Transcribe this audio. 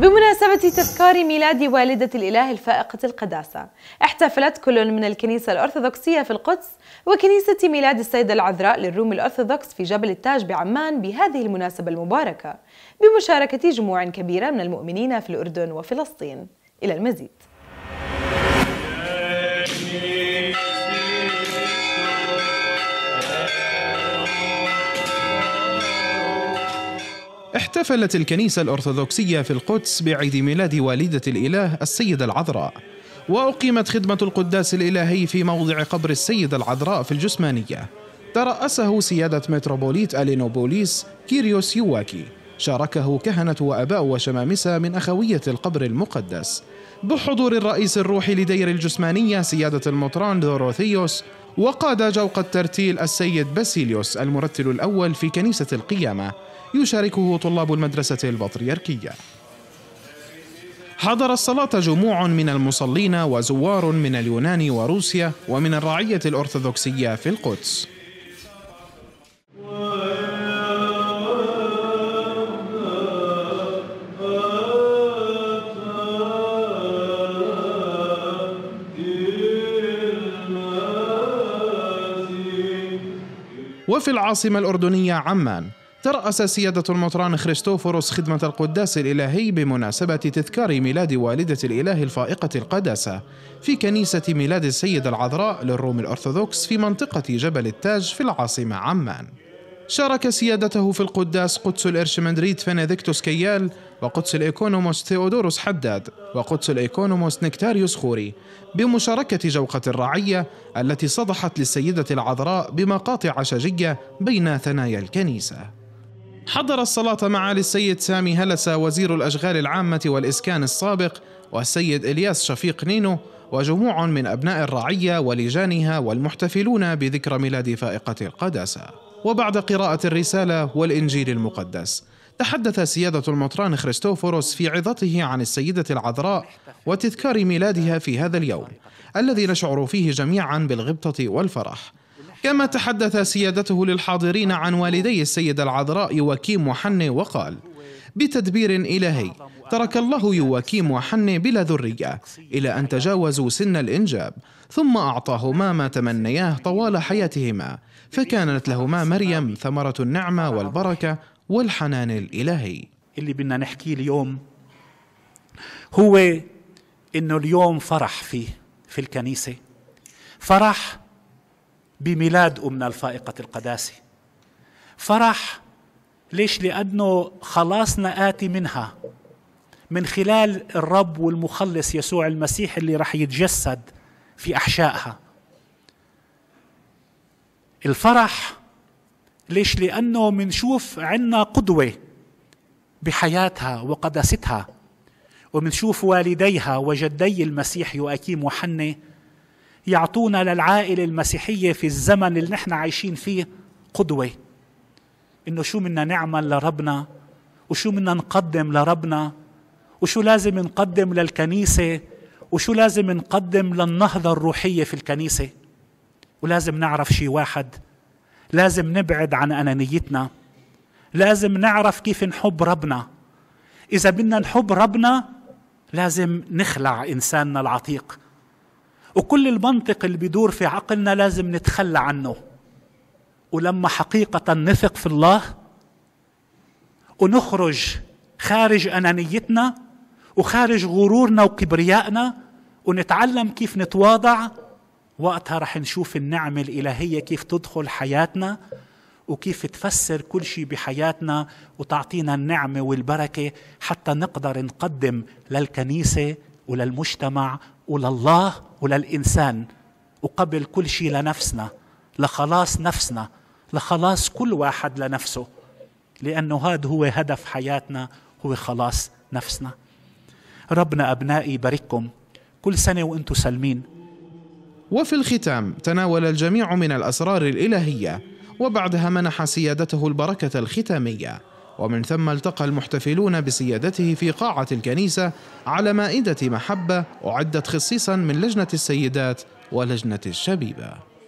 بمناسبة تذكار ميلاد والدة الإله الفائقة القداسة احتفلت كل من الكنيسة الأرثوذكسية في القدس وكنيسة ميلاد السيدة العذراء للروم الأرثوذكس في جبل التاج بعمان بهذه المناسبة المباركة بمشاركة جموع كبيرة من المؤمنين في الأردن وفلسطين إلى المزيد احتفلت الكنيسة الأرثوذكسية في القدس بعيد ميلاد والدة الإله السيدة العذراء وأقيمت خدمة القداس الإلهي في موضع قبر السيدة العذراء في الجسمانية ترأسه سيادة متروبوليت ألينوبوليس كيريوس يواكي شاركه كهنة وأباء وشمامسة من أخوية القبر المقدس بحضور الرئيس الروحي لدير الجسمانية سيادة المطران دوروثيوس وقاد جوق الترتيل السيد باسيليوس المرتل الأول في كنيسة القيامة يشاركه طلاب المدرسة البطريركية حضر الصلاة جموع من المصلين وزوار من اليونان وروسيا ومن الرعية الأرثوذكسية في القدس وفي العاصمة الأردنية عمان ترأس سيادة المطران خريستوفوروس خدمة القداس الإلهي بمناسبة تذكار ميلاد والدة الإله الفائقة القداسة في كنيسة ميلاد السيدة العذراء للروم الأرثوذكس في منطقة جبل التاج في العاصمة عمان شارك سيادته في القداس قدس الإرشمندريت فينيديكتوس كيال وقدس الإيكونوموس ثيودوروس حداد وقدس الإيكونوموس نكتاريوس خوري بمشاركة جوقة الرعية التي صدحت للسيدة العذراء بمقاطع شجية بين ثنايا الكنيسة حضر الصلاة مع للسيد سامي هلسة وزير الأشغال العامة والإسكان السابق والسيد إلياس شفيق نينو وجموع من أبناء الرعية ولجانها والمحتفلون بذكرى ميلاد فائقة القداسة وبعد قراءة الرسالة والإنجيل المقدس تحدث سيادة المطران خريستوفوروس في عظته عن السيدة العذراء وتذكار ميلادها في هذا اليوم الذي نشعر فيه جميعا بالغبطة والفرح كما تحدث سيادته للحاضرين عن والدي السيدة العذراء يواكيم وحني وقال بتدبير إلهي ترك الله يواكيم وحني بلا ذرية إلى أن تجاوزوا سن الإنجاب ثم أعطاهما ما تمنياه طوال حياتهما فكانت لهما مريم ثمرة النعمة والبركة والحنان الإلهي اللي بدنا نحكيه اليوم هو إنه اليوم فرح فيه في الكنيسة فرح بميلاد أمنا الفائقة القداسة فرح ليش لأنه خلاصنا آتي منها من خلال الرب والمخلص يسوع المسيح اللي راح يتجسد في أحشائها الفرح ليش لأنه منشوف عنا قدوة بحياتها وقدستها ومنشوف والديها وجدي المسيح يواكيم وحنة يعطونا للعائلة المسيحية في الزمن اللي نحن عايشين فيه قدوة إنه شو بدنا نعمل لربنا وشو بدنا نقدم لربنا وشو لازم نقدم للكنيسة وشو لازم نقدم للنهضة الروحية في الكنيسة ولازم نعرف شيء واحد لازم نبعد عن أنانيتنا لازم نعرف كيف نحب ربنا إذا بدنا نحب ربنا لازم نخلع إنساننا العتيق وكل المنطق اللي بيدور في عقلنا لازم نتخلى عنه ولما حقيقة نثق في الله ونخرج خارج أنانيتنا وخارج غرورنا وكبريائنا ونتعلم كيف نتواضع وقتها رح نشوف النعمة الإلهية كيف تدخل حياتنا وكيف تفسر كل شيء بحياتنا وتعطينا النعمة والبركة حتى نقدر نقدم للكنيسة وللمجتمع ولله وللإنسان وقبل كل شيء لنفسنا لخلاص نفسنا لخلاص كل واحد لنفسه لأنه هذا هو هدف حياتنا هو خلاص نفسنا ربنا أبنائي يبارككم كل سنة وأنتم سالمين وفي الختام تناول الجميع من الأسرار الإلهية وبعدها منح سيادته البركة الختامية ومن ثم التقى المحتفلون بسيادته في قاعة الكنيسة على مائدة محبة أعدت خصيصا من لجنة السيدات ولجنة الشبيبة